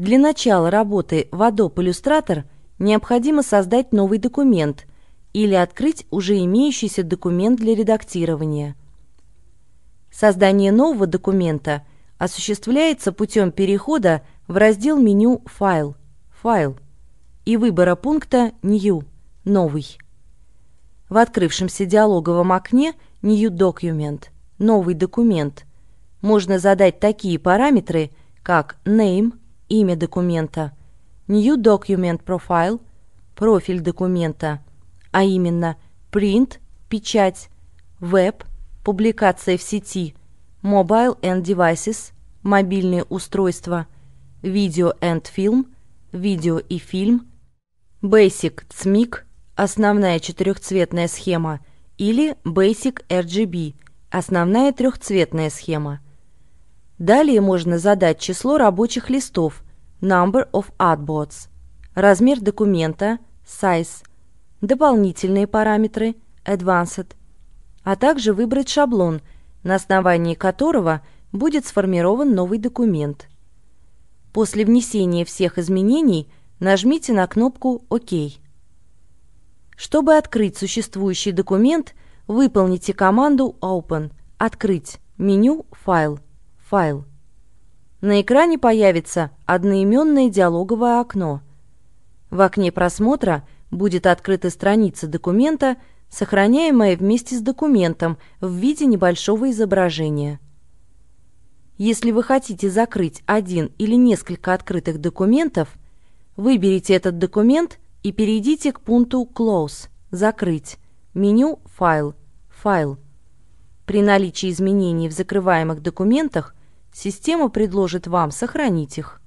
Для начала работы в Adobe Illustrator необходимо создать новый документ или открыть уже имеющийся документ для редактирования. Создание нового документа осуществляется путем перехода в раздел меню «Файл» «Файл» и выбора пункта «New» «Новый». В открывшемся диалоговом окне «New Document» «Новый документ» можно задать такие параметры, как «Name», имя документа, New Document Profile, профиль документа, а именно print, печать, Web, публикация в сети, mobile and devices, мобильные устройства, Video and film, видео и фильм, basic CMYK, основная четырехцветная схема, или basic RGB, основная трехцветная схема. Далее можно задать число рабочих листов – Number of AdBots, размер документа, size, дополнительные параметры, advanced, а также выбрать шаблон, на основании которого будет сформирован новый документ. После внесения всех изменений нажмите на кнопку «Ок». Чтобы открыть существующий документ, выполните команду «Open» «Открыть» меню «Файл», «Файл». На экране появится одноименное диалоговое окно. В окне просмотра будет открыта страница документа, сохраняемая вместе с документом в виде небольшого изображения. Если вы хотите закрыть один или несколько открытых документов, выберите этот документ и перейдите к пункту «Close» – «Закрыть», меню «Файл», «Файл». При наличии изменений в закрываемых документах Система предложит вам сохранить их.